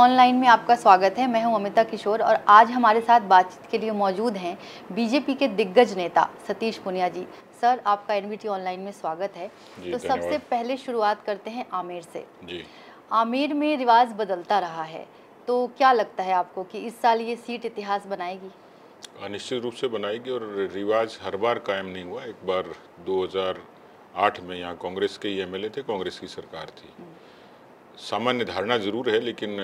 online में आपका स्वागत है मैं हूं अमिता किशोर और आज हमारे साथ बातचीत के लिए मौजूद हैं बीजेपी के दिग्गज नेता सतीश पुनिया जी सर आपका एन ऑनलाइन में स्वागत है तो सबसे पहले शुरुआत करते हैं आमेर से आमेर में रिवाज बदलता रहा है तो क्या लगता है आपको कि इस साल ये सीट इतिहास बनाएगी निश्चित रूप से बनाएगी और रिवाज हर बार कायम नहीं हुआ एक बार 2008 में यहाँ कांग्रेस के ही एम थे कांग्रेस की सरकार थी सामान्य धारणा ज़रूर है लेकिन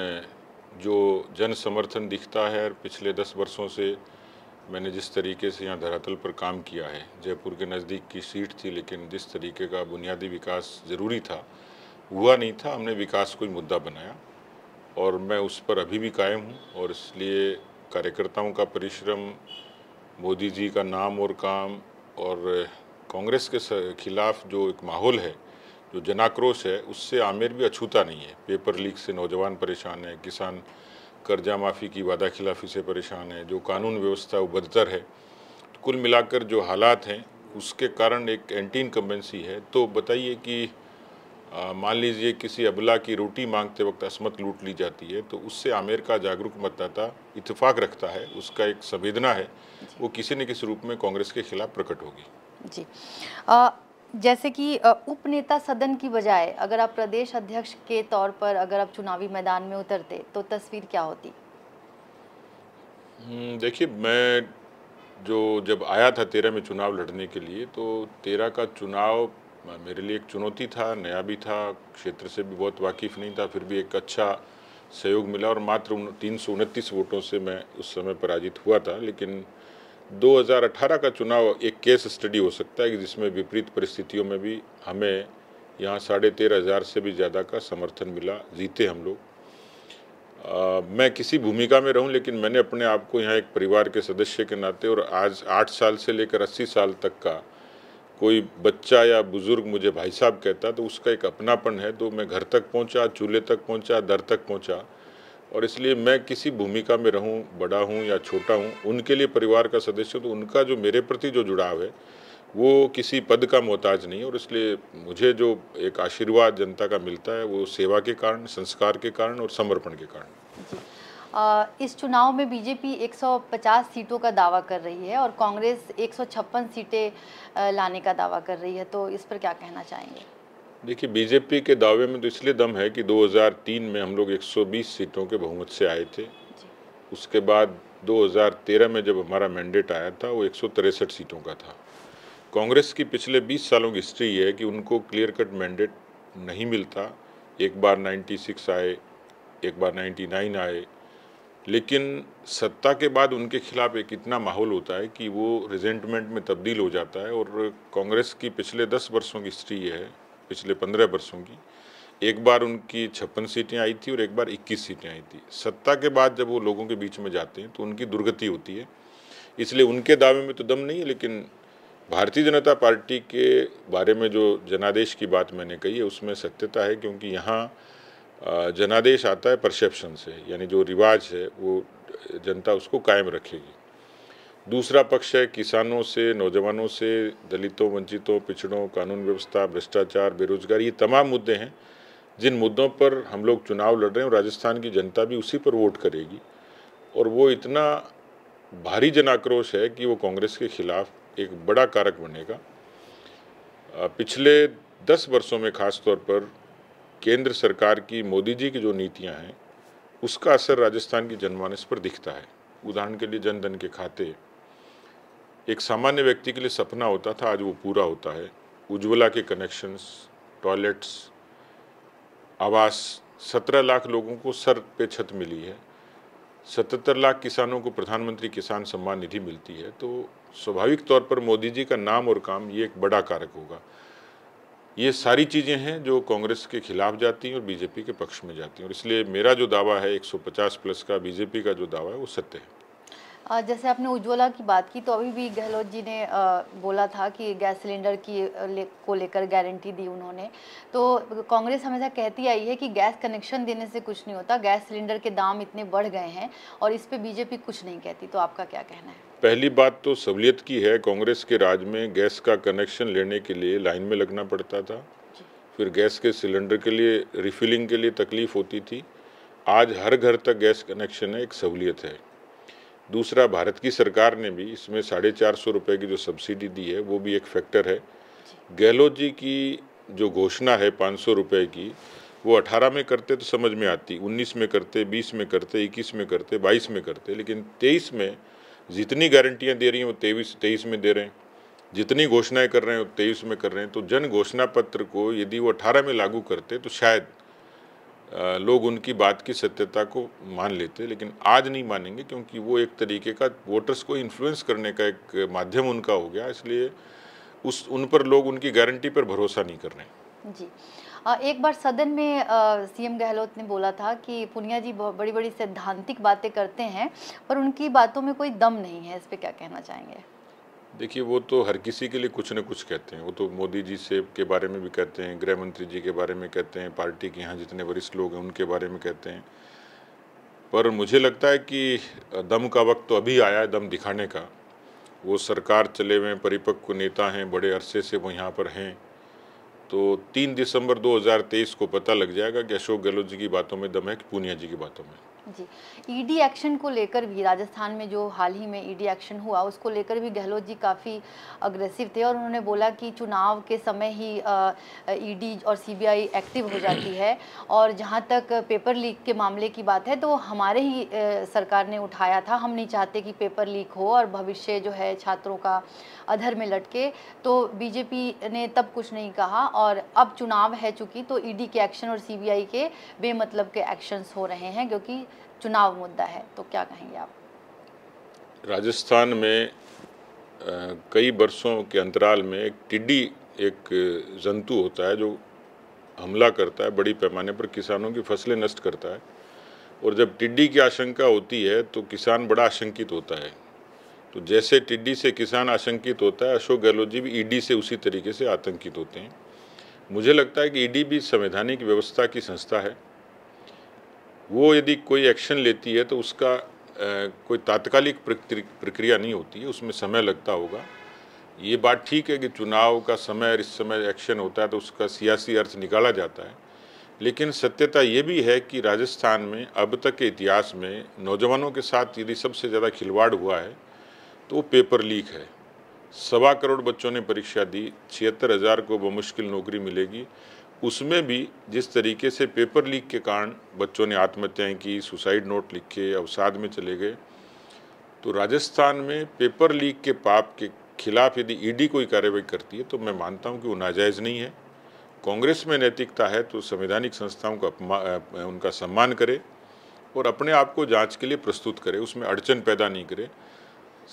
जो जन समर्थन दिखता है और पिछले दस वर्षों से मैंने जिस तरीके से यहाँ धरातल पर काम किया है जयपुर के नज़दीक की सीट थी लेकिन जिस तरीके का बुनियादी विकास ज़रूरी था हुआ नहीं था हमने विकास को मुद्दा बनाया और मैं उस पर अभी भी कायम हूँ और इसलिए कार्यकर्ताओं का परिश्रम मोदी जी का नाम और काम और कांग्रेस के खिलाफ जो एक माहौल है जो जनाक्रोश है उससे आमेर भी अछूता नहीं है पेपर लीक से नौजवान परेशान है किसान कर्जा माफ़ी की वादा खिलाफी से परेशान है जो कानून व्यवस्था वो बदतर है तो कुल मिलाकर जो हालात हैं उसके कारण एक एंटी इनकम्बेंसी है तो बताइए कि मान लीजिए किसी अबला की रोटी मांगते वक्त असमत लूट ली जाती है तो उससे आमिर का जागरूक मतदाता इतफाक रखता है उसका एक संवेदना है वो किसी न किसी रूप में कांग्रेस के खिलाफ प्रकट होगी जी आ, जैसे कि उपनेता सदन की बजाय अगर आप प्रदेश अध्यक्ष के तौर पर अगर आप चुनावी मैदान में उतरते तो तस्वीर क्या होती हम्म, देखिए मैं जो जब आया था तेरह में चुनाव लड़ने के लिए तो तेरह का चुनाव मेरे लिए एक चुनौती था नया भी था क्षेत्र से भी बहुत वाकिफ नहीं था फिर भी एक अच्छा सहयोग मिला और मात्र तीन सौ उनतीस वोटों से मैं उस समय पराजित हुआ था लेकिन 2018 का चुनाव एक केस स्टडी हो सकता है कि जिसमें विपरीत परिस्थितियों में भी हमें यहाँ साढ़े तेरह हज़ार से भी ज़्यादा का समर्थन मिला जीते हम लोग मैं किसी भूमिका में रहूं लेकिन मैंने अपने आप को यहाँ एक परिवार के सदस्य के नाते और आज आठ साल से लेकर अस्सी साल तक का कोई बच्चा या बुज़ुर्ग मुझे भाई साहब कहता तो उसका एक अपनापन है तो मैं घर तक पहुँचा चूल्हे तक पहुँचा दर तक पहुँचा और इसलिए मैं किसी भूमिका में रहूं बड़ा हूं या छोटा हूं उनके लिए परिवार का सदस्य तो उनका जो मेरे प्रति जो जुड़ाव है वो किसी पद का मोहताज नहीं और इसलिए मुझे जो एक आशीर्वाद जनता का मिलता है वो सेवा के कारण संस्कार के कारण और समर्पण के कारण इस चुनाव में बीजेपी 150 सीटों का दावा कर रही है और कांग्रेस 156 सीटें लाने का दावा कर रही है तो इस पर क्या कहना चाहेंगे देखिए बीजेपी के दावे में तो इसलिए दम है कि 2003 में हम लोग 120 सीटों के बहुमत से आए थे उसके बाद 2013 में जब हमारा मैंडेट आया था वो एक सीटों का था कांग्रेस की पिछले 20 सालों की हिस्ट्री है कि उनको क्लियर कट मैंडेट नहीं मिलता एक बार 96 आए एक बार 99 आए लेकिन सत्ता के बाद उनके खिलाफ एक इतना माहौल होता है कि वो रिजेंटमेंट में तब्दील हो जाता है और कांग्रेस की पिछले दस वर्षों की हिस्ट्री ये है पिछले पंद्रह वर्षों की एक बार उनकी छप्पन सीटें आई थी और एक बार इक्कीस सीटें आई थी सत्ता के बाद जब वो लोगों के बीच में जाते हैं तो उनकी दुर्गति होती है इसलिए उनके दावे में तो दम नहीं है लेकिन भारतीय जनता पार्टी के बारे में जो जनादेश की बात मैंने कही है उसमें सत्यता है क्योंकि यहाँ जनादेश आता है परसेप्शन से यानी जो रिवाज है वो जनता उसको कायम रखेगी दूसरा पक्ष है किसानों से नौजवानों से दलितों वंचितों पिछड़ों कानून व्यवस्था भ्रष्टाचार बेरोजगारी ये तमाम मुद्दे हैं जिन मुद्दों पर हम लोग चुनाव लड़ रहे हैं और राजस्थान की जनता भी उसी पर वोट करेगी और वो इतना भारी जन आक्रोश है कि वो कांग्रेस के खिलाफ एक बड़ा कारक बनेगा पिछले दस वर्षों में खास तौर पर केंद्र सरकार की मोदी जी की जो नीतियां हैं उसका असर राजस्थान की जनमानस पर दिखता है उदाहरण के लिए जनधन के खाते एक सामान्य व्यक्ति के लिए सपना होता था आज वो पूरा होता है उज्ज्वला के कनेक्शंस टॉयलेट्स आवास सत्रह लाख लोगों को सर पे छत मिली है सतहत्तर लाख किसानों को प्रधानमंत्री किसान सम्मान निधि मिलती है तो स्वाभाविक तौर पर मोदी जी का नाम और काम ये एक बड़ा कारक होगा ये सारी चीज़ें हैं जो कांग्रेस के खिलाफ जाती हैं और बीजेपी के पक्ष में जाती हैं और इसलिए मेरा जो दावा है 150 प्लस का बीजेपी का जो दावा है वो सत्य है जैसे आपने उज्ज्वला की बात की तो अभी भी गहलोत जी ने बोला था कि गैस सिलेंडर की ले, को लेकर गारंटी दी उन्होंने तो कांग्रेस हमेशा कहती आई है कि गैस कनेक्शन देने से कुछ नहीं होता गैस सिलेंडर के दाम इतने बढ़ गए हैं और इस पर बीजेपी कुछ नहीं कहती तो आपका क्या कहना है पहली बात तो सहूलियत की है कांग्रेस के राज में गैस का कनेक्शन लेने के लिए लाइन में लगना पड़ता था फिर गैस के सिलेंडर के लिए रिफिलिंग के लिए तकलीफ होती थी आज हर घर तक गैस कनेक्शन है एक सहूलियत है दूसरा भारत की सरकार ने भी इसमें साढ़े चार सौ रुपये की जो सब्सिडी दी है वो भी एक फैक्टर है गहलोत जी की जो घोषणा है पाँच सौ रुपये की वो अठारह में करते तो समझ में आती उन्नीस में करते बीस में करते इक्कीस में करते बाईस में करते लेकिन तेईस में जितनी गारंटियाँ दे रही हैं वो तेईस तेईस में दे रहे हैं जितनी घोषणाएं कर रहे हैं वो तेईस में कर रहे हैं तो जन घोषणा पत्र को यदि वो अठारह में लागू करते तो शायद लोग उनकी बात की सत्यता को मान लेते लेकिन आज नहीं मानेंगे क्योंकि वो एक तरीके का वोटर्स को इन्फ्लुएंस करने का एक माध्यम उनका हो गया इसलिए उस उन पर लोग उनकी गारंटी पर भरोसा नहीं कर रहे जी एक बार सदन में सीएम गहलोत ने बोला था कि पुनिया जी बड़ी बड़ी सैद्धांतिक बातें करते हैं पर उनकी बातों में कोई दम नहीं है इस पर क्या कहना चाहेंगे देखिए वो तो हर किसी के लिए कुछ ना कुछ कहते हैं वो तो मोदी जी से के बारे में भी कहते हैं गृह मंत्री जी के बारे में कहते हैं पार्टी के यहाँ जितने वरिष्ठ लोग हैं उनके बारे में कहते हैं पर मुझे लगता है कि दम का वक्त तो अभी आया है दम दिखाने का वो सरकार चले हुए परिपक्व नेता हैं बड़े अरसे से वो यहाँ पर हैं तो तीन दिसंबर 2023 को पता लग जाएगा कि अशोक गहलोत जी की बातों में दम है कि पूनिया जी की बातों में जी ईडी e एक्शन को लेकर भी राजस्थान में जो हाल ही में ईडी e एक्शन हुआ उसको लेकर भी गहलोत जी काफ़ी अग्रेसिव थे और उन्होंने बोला कि चुनाव के समय ही ईडी e और सीबीआई एक्टिव हो जाती है और जहां तक पेपर लीक के मामले की बात है तो हमारे ही सरकार ने उठाया था हम नहीं चाहते कि पेपर लीक हो और भविष्य जो है छात्रों का अधर में लटके तो बीजेपी ने तब कुछ नहीं कहा और अब चुनाव है चुकी तो ईडी के एक्शन और सीबीआई के बेमतलब के एक्शंस हो रहे हैं क्योंकि चुनाव मुद्दा है तो क्या कहेंगे आप राजस्थान में कई वर्षों के अंतराल में एक टिड्डी एक जंतु होता है जो हमला करता है बड़ी पैमाने पर किसानों की फसलें नष्ट करता है और जब टिड्डी की आशंका होती है तो किसान बड़ा आशंकित होता है तो जैसे टिड्डी से किसान आशंकित होता है अशोक गहलोत जी भी ईडी से उसी तरीके से आतंकित होते हैं मुझे लगता है कि ईडी भी संवैधानिक व्यवस्था की संस्था है वो यदि कोई एक्शन लेती है तो उसका कोई तात्कालिक प्रक्रिया नहीं होती है उसमें समय लगता होगा ये बात ठीक है कि चुनाव का समय और इस समय एक्शन होता है तो उसका सियासी अर्थ निकाला जाता है लेकिन सत्यता ये भी है कि राजस्थान में अब तक के इतिहास में नौजवानों के साथ यदि सबसे ज़्यादा खिलवाड़ हुआ है तो वो पेपर लीक है सवा करोड़ बच्चों ने परीक्षा दी छिहत्तर हज़ार को बमुश्किल नौकरी मिलेगी उसमें भी जिस तरीके से पेपर लीक के कारण बच्चों ने आत्महत्याएं की सुसाइड नोट लिखे अवसाद में चले गए तो राजस्थान में पेपर लीक के पाप के खिलाफ यदि ईडी e कोई कार्रवाई करती है तो मैं मानता हूं कि वो नाजायज़ नहीं है कांग्रेस में नैतिकता है तो संवैधानिक संस्थाओं का उनका सम्मान करे और अपने आप को जाँच के लिए प्रस्तुत करे उसमें अड़चन पैदा नहीं करे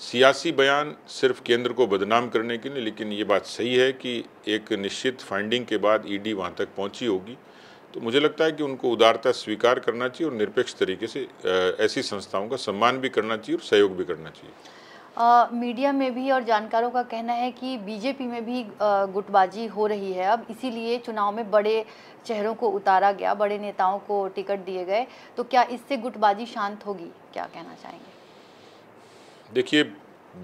सियासी बयान सिर्फ केंद्र को बदनाम करने के लिए लेकिन ये बात सही है कि एक निश्चित फाइंडिंग के बाद ईडी e वहाँ तक पहुँची होगी तो मुझे लगता है कि उनको उदारता स्वीकार करना चाहिए और निरपेक्ष तरीके से ऐसी संस्थाओं का सम्मान भी करना चाहिए और सहयोग भी करना चाहिए आ, मीडिया में भी और जानकारों का कहना है कि बीजेपी में भी गुटबाजी हो रही है अब इसीलिए चुनाव में बड़े चेहरों को उतारा गया बड़े नेताओं को टिकट दिए गए तो क्या इससे गुटबाजी शांत होगी क्या कहना चाहेंगे देखिए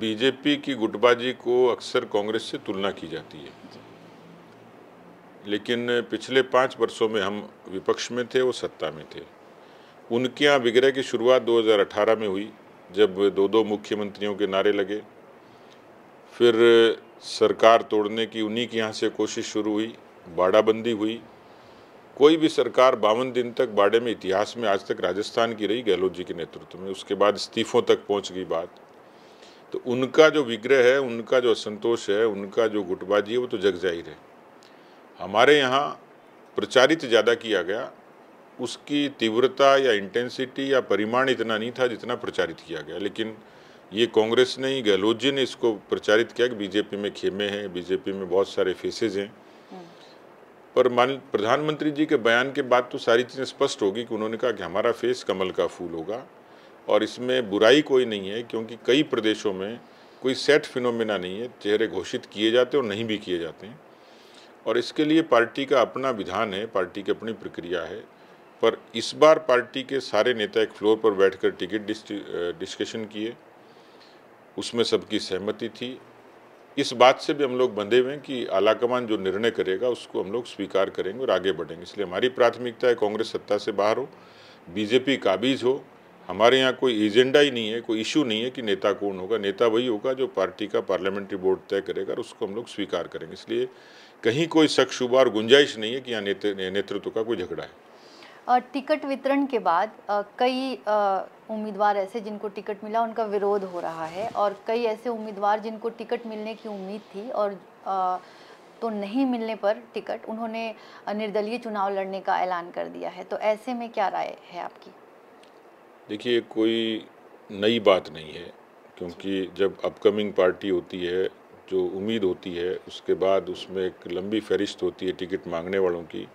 बीजेपी की गुटबाजी को अक्सर कांग्रेस से तुलना की जाती है लेकिन पिछले पाँच वर्षों में हम विपक्ष में थे वो सत्ता में थे उनके यहाँ विग्रह की शुरुआत 2018 में हुई जब दो दो मुख्यमंत्रियों के नारे लगे फिर सरकार तोड़ने की उन्हीं के यहाँ से कोशिश शुरू हुई बाड़ाबंदी हुई कोई भी सरकार बावन दिन तक बाड़े में इतिहास में आज तक राजस्थान की रही गहलोत जी के नेतृत्व में उसके बाद इस्तीफ़ों तक पहुँच गई बात तो उनका जो विग्रह है उनका जो असंतोष है उनका जो गुटबाजी है वो तो जग जाहिर है हमारे यहाँ प्रचारित ज़्यादा किया गया उसकी तीव्रता या इंटेंसिटी या परिमाण इतना नहीं था जितना प्रचारित किया गया लेकिन ये कांग्रेस ने ही गहलोत जी ने इसको प्रचारित किया कि बीजेपी में खेमे हैं बीजेपी में बहुत सारे फेसेज हैं पर मान प्रधानमंत्री जी के बयान के बाद तो सारी चीज़ें स्पष्ट होगी कि उन्होंने कहा कि हमारा फेस कमल का फूल होगा और इसमें बुराई कोई नहीं है क्योंकि कई प्रदेशों में कोई सेट फिनोमेना नहीं है चेहरे घोषित किए जाते और नहीं भी किए जाते हैं और इसके लिए पार्टी का अपना विधान है पार्टी की अपनी प्रक्रिया है पर इस बार पार्टी के सारे नेता एक फ्लोर पर बैठकर टिकट डिस्कशन किए उसमें सबकी सहमति थी इस बात से भी हम लोग बंधे हुए हैं कि आलाकमान जो निर्णय करेगा उसको हम लोग स्वीकार करेंगे और आगे बढ़ेंगे इसलिए हमारी प्राथमिकता है कांग्रेस सत्ता से बाहर हो बीजेपी काबिज हो हमारे यहाँ कोई एजेंडा ही नहीं है कोई इशू नहीं है कि नेता कौन होगा नेता वही होगा जो पार्टी का पार्लियामेंट्री बोर्ड तय करेगा और उसको हम लोग स्वीकार करेंगे इसलिए कहीं कोई शख्स और गुंजाइश नहीं है कि यहाँ नेतृत्व का कोई झगड़ा है टिकट वितरण के बाद कई उम्मीदवार ऐसे जिनको टिकट मिला उनका विरोध हो रहा है और कई ऐसे उम्मीदवार जिनको टिकट मिलने की उम्मीद थी और तो नहीं मिलने पर टिकट उन्होंने निर्दलीय चुनाव लड़ने का ऐलान कर दिया है तो ऐसे में क्या राय है आपकी देखिए कोई नई बात नहीं है क्योंकि जब अपकमिंग पार्टी होती है जो उम्मीद होती है उसके बाद उसमें एक लंबी फहरिस्त होती है टिकट मांगने वालों की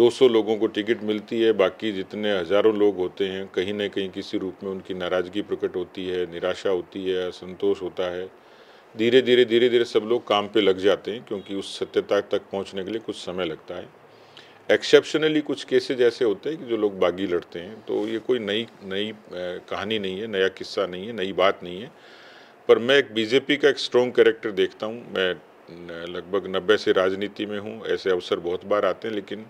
200 लोगों को टिकट मिलती है बाकी जितने हज़ारों लोग होते हैं कहीं ना कहीं किसी रूप में उनकी नाराज़गी प्रकट होती है निराशा होती है असंतोष होता है धीरे धीरे धीरे धीरे सब लोग काम पे लग जाते हैं क्योंकि उस सत्यता तक पहुंचने के लिए कुछ समय लगता है एक्सेप्शनली कुछ केसेज ऐसे होते हैं कि जो लोग बागी लड़ते हैं तो ये कोई नई नई कहानी नहीं है नया किस्सा नहीं है नई बात नहीं है पर मैं एक बीजेपी का एक स्ट्रॉन्ग कैरेक्टर देखता हूँ मैं लगभग नब्बे से राजनीति में हूँ ऐसे अवसर बहुत बार आते हैं लेकिन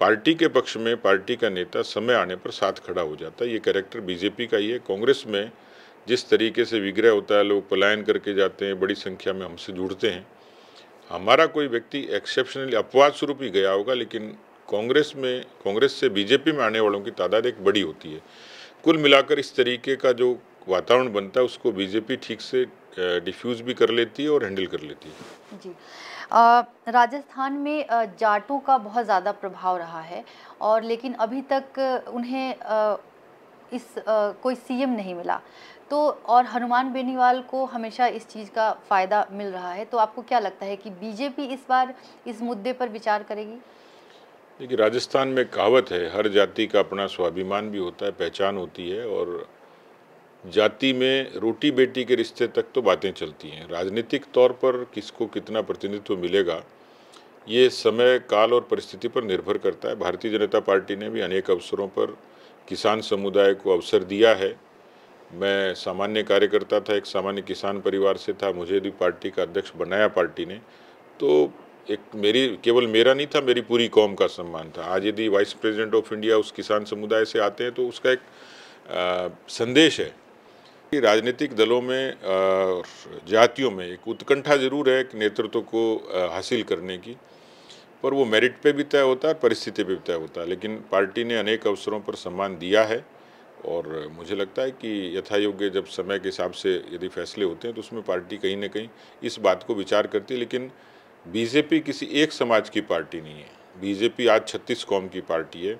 पार्टी के पक्ष में पार्टी का नेता समय आने पर साथ खड़ा हो जाता है ये कैरेक्टर बीजेपी का ही है कांग्रेस में जिस तरीके से विग्रह होता है लोग पलायन करके जाते हैं बड़ी संख्या में हमसे जुड़ते हैं हमारा कोई व्यक्ति एक्सेप्शनली अपवाद स्वरूप ही गया होगा लेकिन कांग्रेस में कांग्रेस से बीजेपी में आने वालों की तादाद एक बड़ी होती है कुल मिलाकर इस तरीके का जो वातावरण बनता है उसको बीजेपी ठीक से डिफ्यूज भी कर लेती है और हैंडल कर लेती है जी आ, राजस्थान में जाटों का बहुत ज़्यादा प्रभाव रहा है और लेकिन अभी तक उन्हें इस आ, कोई सीएम नहीं मिला तो और हनुमान बेनीवाल को हमेशा इस चीज़ का फ़ायदा मिल रहा है तो आपको क्या लगता है कि बीजेपी इस बार इस मुद्दे पर विचार करेगी देखिए राजस्थान में कहावत है हर जाति का अपना स्वाभिमान भी होता है पहचान होती है और जाति में रोटी बेटी के रिश्ते तक तो बातें चलती हैं राजनीतिक तौर पर किसको कितना प्रतिनिधित्व मिलेगा ये समय काल और परिस्थिति पर निर्भर करता है भारतीय जनता पार्टी ने भी अनेक अवसरों पर किसान समुदाय को अवसर दिया है मैं सामान्य कार्यकर्ता था एक सामान्य किसान परिवार से था मुझे भी पार्टी का अध्यक्ष बनाया पार्टी ने तो एक मेरी केवल मेरा नहीं था मेरी पूरी कौम का सम्मान था आज यदि वाइस प्रेसिडेंट ऑफ इंडिया उस किसान समुदाय से आते हैं तो उसका एक आ, संदेश है कि राजनीतिक दलों में जातियों में एक उत्कंठा जरूर है एक नेतृत्व को हासिल करने की पर वो मेरिट पे भी तय होता है और परिस्थिति पे भी तय होता है लेकिन पार्टी ने अनेक अवसरों पर सम्मान दिया है और मुझे लगता है कि यथायोग्य जब समय के हिसाब से यदि फैसले होते हैं तो उसमें पार्टी कहीं ना कहीं इस बात को विचार करती है लेकिन बीजेपी किसी एक समाज की पार्टी नहीं है बीजेपी आज छत्तीस कौम की पार्टी है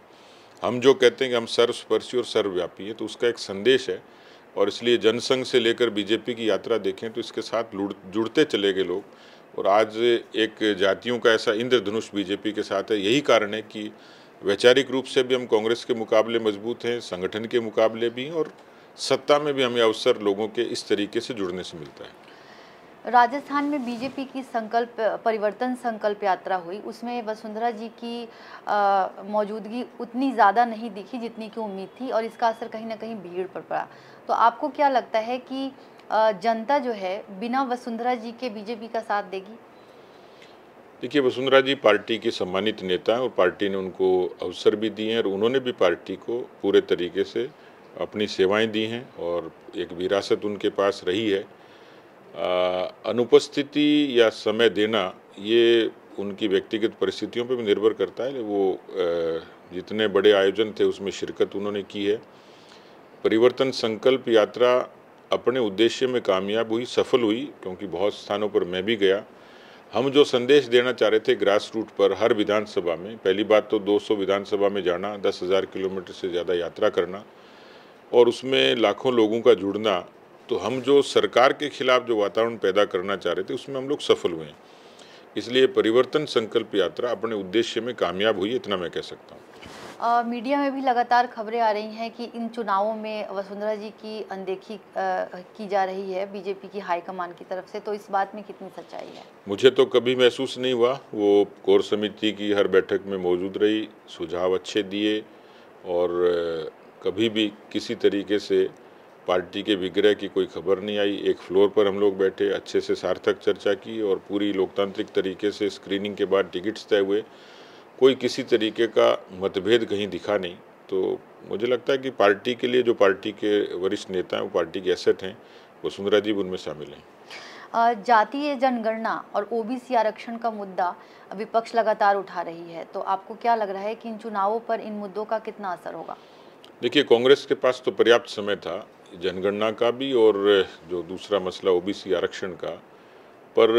हम जो कहते हैं कि हम सर्वस्पर्शी और सर्वव्यापी हैं तो उसका एक संदेश है और इसलिए जनसंघ से लेकर बीजेपी की यात्रा देखें तो इसके साथ जुड़ते चले गए लोग और आज एक जातियों का ऐसा इंद्रधनुष बीजेपी के साथ है यही कारण है कि वैचारिक रूप से भी हम कांग्रेस के मुकाबले मजबूत हैं संगठन के मुकाबले भी और सत्ता में भी हमें अवसर लोगों के इस तरीके से जुड़ने से मिलता है राजस्थान में बीजेपी की संकल्प परिवर्तन संकल्प यात्रा हुई उसमें वसुंधरा जी की मौजूदगी उतनी ज़्यादा नहीं दिखी जितनी की उम्मीद थी और इसका असर कहीं ना कहीं भीड़ पर पड़ा तो आपको क्या लगता है कि जनता जो है बिना वसुंधरा जी के बीजेपी का साथ देगी देखिए वसुंधरा जी पार्टी के सम्मानित नेता हैं और पार्टी ने उनको अवसर भी दिए हैं और उन्होंने भी पार्टी को पूरे तरीके से अपनी सेवाएं दी हैं और एक विरासत उनके पास रही है आ, अनुपस्थिति या समय देना ये उनकी व्यक्तिगत परिस्थितियों पर भी निर्भर करता है वो जितने बड़े आयोजन थे उसमें शिरकत उन्होंने की है परिवर्तन संकल्प यात्रा अपने उद्देश्य में कामयाब हुई सफल हुई क्योंकि बहुत स्थानों पर मैं भी गया हम जो संदेश देना चाह रहे थे ग्रास रूट पर हर विधानसभा में पहली बात तो 200 विधानसभा में जाना दस हज़ार किलोमीटर से ज़्यादा यात्रा करना और उसमें लाखों लोगों का जुड़ना तो हम जो सरकार के खिलाफ जो वातावरण पैदा करना चाह रहे थे उसमें हम लोग सफल हुए इसलिए परिवर्तन संकल्प यात्रा अपने उद्देश्य में कामयाब हुई इतना मैं कह सकता हूँ मीडिया में भी लगातार खबरें आ रही हैं कि इन चुनावों में वसुंधरा जी की अनदेखी की जा रही है बीजेपी की हाईकमान की तरफ से तो इस बात में कितनी सच्चाई है मुझे तो कभी महसूस नहीं हुआ वो कोर समिति की हर बैठक में मौजूद रही सुझाव अच्छे दिए और कभी भी किसी तरीके से पार्टी के विग्रह की कोई खबर नहीं आई एक फ्लोर पर हम लोग बैठे अच्छे से सार्थक चर्चा की और पूरी लोकतांत्रिक तरीके से स्क्रीनिंग के बाद टिकट्स तय हुए कोई किसी तरीके का मतभेद कहीं दिखा नहीं तो मुझे लगता है कि पार्टी के लिए जो पार्टी के वरिष्ठ नेता हैं वो पार्टी के एसेट हैं वसुंधरा जी उनमें शामिल हैं जातीय जनगणना और ओबीसी आरक्षण का मुद्दा विपक्ष लगातार उठा रही है तो आपको क्या लग रहा है कि इन चुनावों पर इन मुद्दों का कितना असर होगा देखिए कांग्रेस के पास तो पर्याप्त समय था जनगणना का भी और जो दूसरा मसला ओबीसी आरक्षण का पर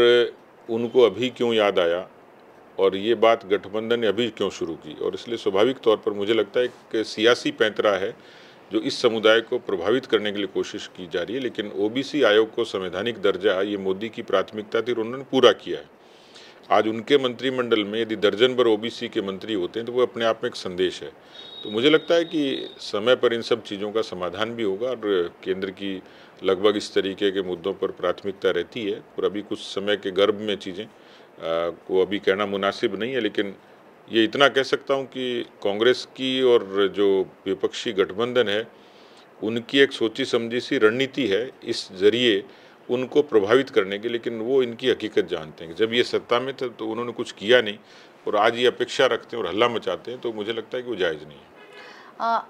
उनको अभी क्यों याद आया और ये बात गठबंधन ने अभी क्यों शुरू की और इसलिए स्वाभाविक तौर पर मुझे लगता है एक सियासी पैंतरा है जो इस समुदाय को प्रभावित करने के लिए कोशिश की जा रही है लेकिन ओबीसी आयोग को संवैधानिक दर्जा ये मोदी की प्राथमिकता थी और उन्होंने पूरा किया है आज उनके मंत्रिमंडल में यदि दर्जन भर ओ के मंत्री होते हैं तो वो अपने आप में एक संदेश है तो मुझे लगता है कि समय पर इन सब चीज़ों का समाधान भी होगा और केंद्र की लगभग इस तरीके के मुद्दों पर प्राथमिकता रहती है और अभी कुछ समय के गर्भ में चीज़ें को अभी कहना मुनासिब नहीं है लेकिन ये इतना कह सकता हूँ कि कांग्रेस की और जो विपक्षी गठबंधन है उनकी एक सोची समझी सी रणनीति है इस जरिए उनको प्रभावित करने की लेकिन वो इनकी हकीकत जानते हैं जब ये सत्ता में थे तो उन्होंने कुछ किया नहीं और आज ये अपेक्षा रखते हैं और हल्ला मचाते हैं तो मुझे लगता है कि वो जायज़ नहीं है आ,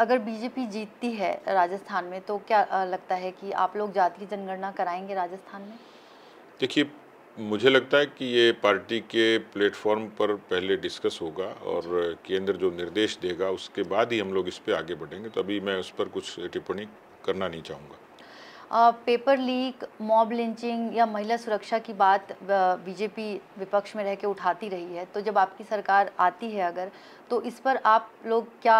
अगर बीजेपी जीतती है राजस्थान में तो क्या लगता है कि आप लोग जाति की जनगणना कराएंगे राजस्थान में देखिए मुझे लगता है कि ये पार्टी के प्लेटफॉर्म पर पहले डिस्कस होगा और केंद्र जो निर्देश देगा उसके बाद ही हम लोग इस पर आगे बढ़ेंगे तो अभी मैं उस पर कुछ टिप्पणी करना नहीं चाहूँगा पेपर लीक मॉब लिंचिंग या महिला सुरक्षा की बात बीजेपी विपक्ष में रह के उठाती रही है तो जब आपकी सरकार आती है अगर तो इस पर आप लोग क्या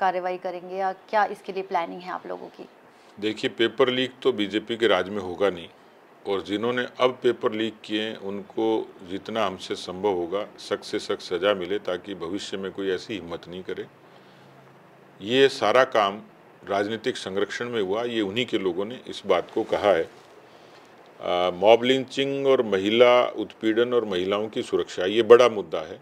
कार्रवाई करेंगे या क्या इसके लिए प्लानिंग है आप लोगों की देखिए पेपर लीक तो बीजेपी के राज में होगा नहीं और जिन्होंने अब पेपर लीक किए उनको जितना हमसे संभव होगा सख्त से सख्त सज़ा मिले ताकि भविष्य में कोई ऐसी हिम्मत नहीं करे ये सारा काम राजनीतिक संरक्षण में हुआ ये उन्हीं के लोगों ने इस बात को कहा है मॉब लिंचिंग और महिला उत्पीड़न और महिलाओं की सुरक्षा ये बड़ा मुद्दा है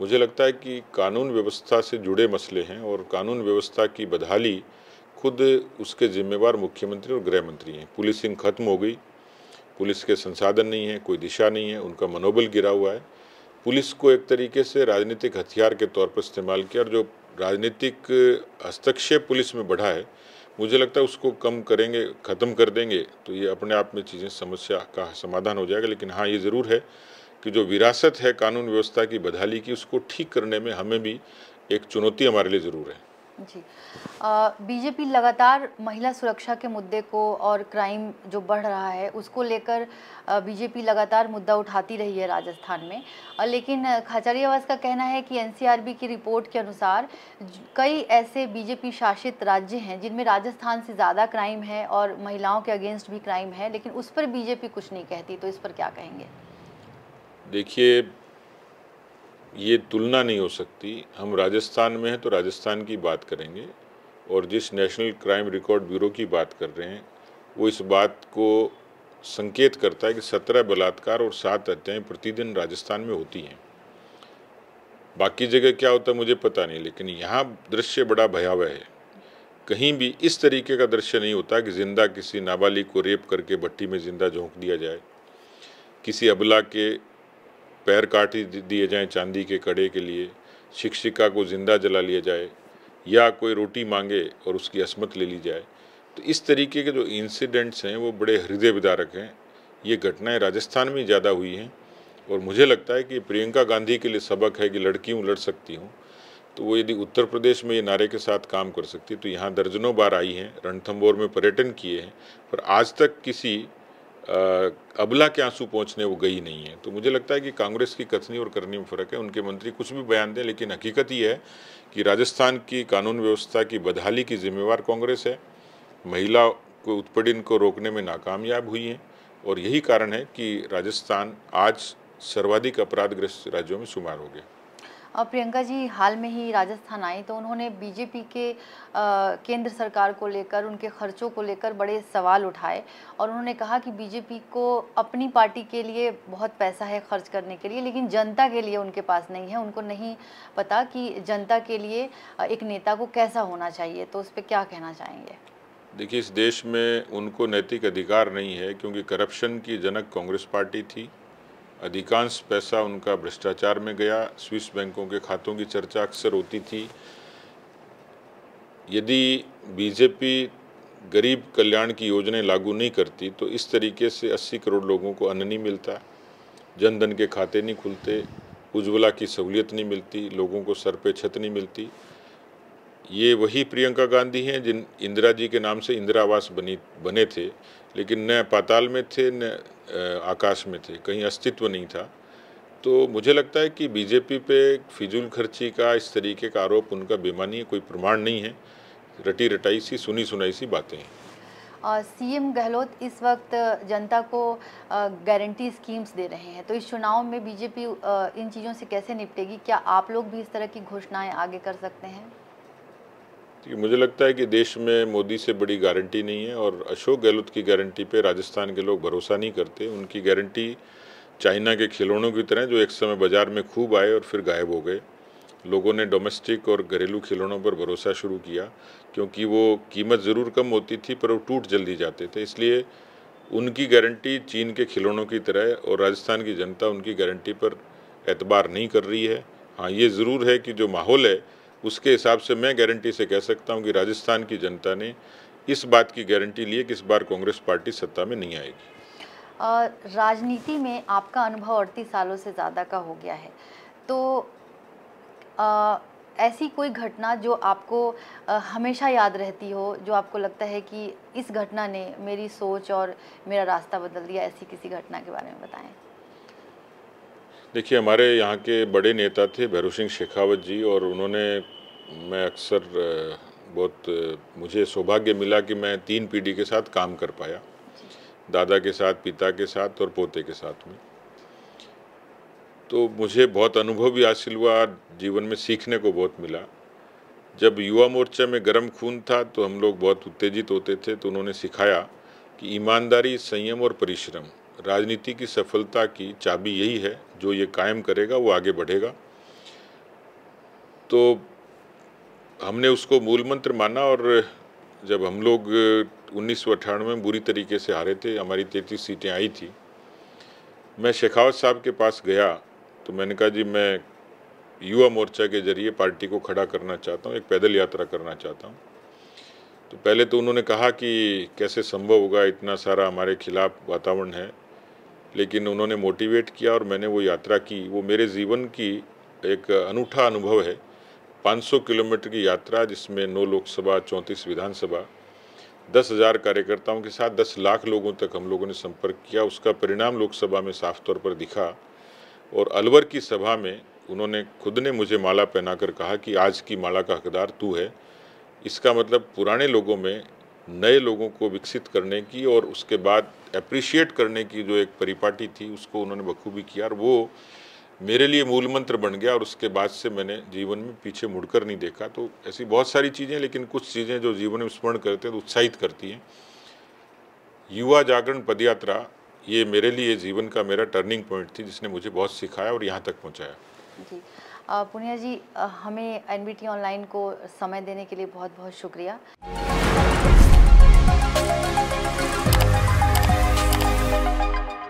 मुझे लगता है कि कानून व्यवस्था से जुड़े मसले हैं और कानून व्यवस्था की बदहाली खुद उसके जिम्मेवार मुख्यमंत्री और गृह मंत्री हैं पुलिसिंग खत्म हो गई पुलिस के संसाधन नहीं है कोई दिशा नहीं है उनका मनोबल गिरा हुआ है पुलिस को एक तरीके से राजनीतिक हथियार के तौर पर इस्तेमाल किया और जो राजनीतिक हस्तक्षेप पुलिस में बढ़ा है मुझे लगता है उसको कम करेंगे ख़त्म कर देंगे तो ये अपने आप में चीज़ें समस्या का समाधान हो जाएगा लेकिन हाँ ये ज़रूर है कि जो विरासत है कानून व्यवस्था की बदहाली की उसको ठीक करने में हमें भी एक चुनौती हमारे लिए ज़रूर है जी बीजेपी लगातार महिला सुरक्षा के मुद्दे को और क्राइम जो बढ़ रहा है उसको लेकर बीजेपी लगातार मुद्दा उठाती रही है राजस्थान में आ, लेकिन खाचारियावास का कहना है कि एनसीआरबी की रिपोर्ट के अनुसार कई ऐसे बीजेपी शासित राज्य हैं जिनमें राजस्थान से ज़्यादा क्राइम है और महिलाओं के अगेंस्ट भी क्राइम है लेकिन उस पर बीजेपी कुछ नहीं कहती तो इस पर क्या कहेंगे देखिए ये तुलना नहीं हो सकती हम राजस्थान में हैं तो राजस्थान की बात करेंगे और जिस नेशनल क्राइम रिकॉर्ड ब्यूरो की बात कर रहे हैं वो इस बात को संकेत करता है कि सत्रह बलात्कार और सात हत्याएँ प्रतिदिन राजस्थान में होती हैं बाकी जगह क्या होता है मुझे पता नहीं लेकिन यहाँ दृश्य बड़ा भयावह है कहीं भी इस तरीके का दृश्य नहीं होता कि जिंदा किसी नाबालिग को रेप करके भट्टी में जिंदा झोंक दिया जाए किसी अबला के पैर काट दिए जाएं चांदी के कड़े के लिए शिक्षिका को ज़िंदा जला लिया जाए या कोई रोटी मांगे और उसकी असमत ले ली जाए तो इस तरीके के जो इंसिडेंट्स हैं वो बड़े हृदय विदारक हैं ये घटनाएं राजस्थान में ज़्यादा हुई हैं और मुझे लगता है कि प्रियंका गांधी के लिए सबक है कि लड़की हूँ लड़ सकती हूँ तो वो यदि उत्तर प्रदेश में ये नारे के साथ काम कर सकती तो यहाँ दर्जनों बार आई हैं रणथम्बोर में पर्यटन किए हैं पर आज तक किसी अबला के आंसू पहुंचने वो गई नहीं है तो मुझे लगता है कि कांग्रेस की कथनी और करनी में फ़र्क है उनके मंत्री कुछ भी बयान दें लेकिन हकीकत ये है कि राजस्थान की कानून व्यवस्था की बदहाली की जिम्मेवार कांग्रेस है महिला को उत्पीड़न को रोकने में नाकामयाब हुई हैं और यही कारण है कि राजस्थान आज सर्वाधिक अपराधग्रस्त राज्यों में शुमार हो गया और प्रियंका जी हाल में ही राजस्थान आई तो उन्होंने बीजेपी के केंद्र सरकार को लेकर उनके खर्चों को लेकर बड़े सवाल उठाए और उन्होंने कहा कि बीजेपी को अपनी पार्टी के लिए बहुत पैसा है खर्च करने के लिए लेकिन जनता के लिए उनके पास नहीं है उनको नहीं पता कि जनता के लिए एक नेता को कैसा होना चाहिए तो उस पर क्या कहना चाहेंगे देखिए इस देश में उनको नैतिक अधिकार नहीं है क्योंकि करप्शन की जनक कांग्रेस पार्टी थी अधिकांश पैसा उनका भ्रष्टाचार में गया स्विस बैंकों के खातों की चर्चा अक्सर होती थी यदि बीजेपी गरीब कल्याण की योजनाएं लागू नहीं करती तो इस तरीके से 80 करोड़ लोगों को अन्न नहीं मिलता जनधन के खाते नहीं खुलते उज्ज्वला की सहूलियत नहीं मिलती लोगों को सर पे छत नहीं मिलती ये वही प्रियंका गांधी हैं जिन इंदिरा जी के नाम से इंदिरा आवास बनी बने थे लेकिन न पाताल में थे न आकाश में थे कहीं अस्तित्व नहीं था तो मुझे लगता है कि बीजेपी पे फिजूल खर्ची का इस तरीके का आरोप उनका बेमानी है कोई प्रमाण नहीं है रटी रटाई सी सुनी सुनाई सी बातें हैं सीएम गहलोत इस वक्त जनता को गारंटी स्कीम्स दे रहे हैं तो इस चुनाव में बीजेपी इन चीज़ों से कैसे निपटेगी क्या आप लोग भी इस तरह की घोषणाएं आगे कर सकते हैं देखिए मुझे लगता है कि देश में मोदी से बड़ी गारंटी नहीं है और अशोक गहलोत की गारंटी पे राजस्थान के लोग भरोसा नहीं करते उनकी गारंटी चाइना के खिलौनों की तरह जो एक समय बाज़ार में खूब आए और फिर गायब हो गए लोगों ने डोमेस्टिक और घरेलू खिलौनों पर भरोसा शुरू किया क्योंकि वो कीमत ज़रूर कम होती थी पर वो टूट जल्दी जाते थे इसलिए उनकी गारंटी चीन के खिलौनों की तरह और राजस्थान की जनता उनकी गारंटी पर एतबार नहीं कर रही है हाँ ये ज़रूर है कि जो माहौल है उसके हिसाब से मैं गारंटी से कह सकता हूं कि राजस्थान की जनता ने इस बात की गारंटी ली है कि इस बार कांग्रेस पार्टी सत्ता में नहीं आएगी राजनीति में आपका अनुभव अड़तीस सालों से ज़्यादा का हो गया है तो आ, ऐसी कोई घटना जो आपको आ, हमेशा याद रहती हो जो आपको लगता है कि इस घटना ने मेरी सोच और मेरा रास्ता बदल दिया ऐसी किसी घटना के बारे में बताएं देखिए हमारे यहाँ के बड़े नेता थे भैरू सिंह शेखावत जी और उन्होंने मैं अक्सर बहुत मुझे सौभाग्य मिला कि मैं तीन पीढ़ी के साथ काम कर पाया दादा के साथ पिता के साथ और पोते के साथ में तो मुझे बहुत अनुभव भी हासिल हुआ जीवन में सीखने को बहुत मिला जब युवा मोर्चा में गर्म खून था तो हम लोग बहुत उत्तेजित होते थे तो उन्होंने सिखाया कि ईमानदारी संयम और परिश्रम राजनीति की सफलता की चाबी यही है जो ये कायम करेगा वो आगे बढ़ेगा तो हमने उसको मूल मंत्र माना और जब हम लोग उन्नीस सौ में बुरी तरीके से हारे थे हमारी तैंतीस सीटें आई थी मैं शेखावत साहब के पास गया तो मैंने कहा जी मैं युवा मोर्चा के जरिए पार्टी को खड़ा करना चाहता हूँ एक पैदल यात्रा करना चाहता हूँ तो पहले तो उन्होंने कहा कि कैसे संभव होगा इतना सारा हमारे खिलाफ वातावरण है लेकिन उन्होंने मोटिवेट किया और मैंने वो यात्रा की वो मेरे जीवन की एक अनूठा अनुभव है 500 किलोमीटर की यात्रा जिसमें नौ लोकसभा चौंतीस विधानसभा दस हज़ार कार्यकर्ताओं के साथ दस लाख लोगों तक हम लोगों ने संपर्क किया उसका परिणाम लोकसभा में साफ तौर पर दिखा और अलवर की सभा में उन्होंने खुद ने मुझे माला पहनाकर कहा कि आज की माला का हकदार तू है इसका मतलब पुराने लोगों में नए लोगों को विकसित करने की और उसके बाद अप्रिशिएट करने की जो एक परिपाटी थी उसको उन्होंने बखूबी किया और वो मेरे लिए मूल मंत्र बन गया और उसके बाद से मैंने जीवन में पीछे मुड़कर नहीं देखा तो ऐसी बहुत सारी चीज़ें लेकिन कुछ चीज़ें जो जीवन में स्मरण करते हैं तो उत्साहित करती हैं युवा जागरण पदयात्रा ये मेरे लिए जीवन का मेरा टर्निंग पॉइंट थी जिसने मुझे बहुत सिखाया और यहाँ तक पहुँचाया जी पुनिया जी हमें एन ऑनलाइन को समय देने के लिए बहुत बहुत शुक्रिया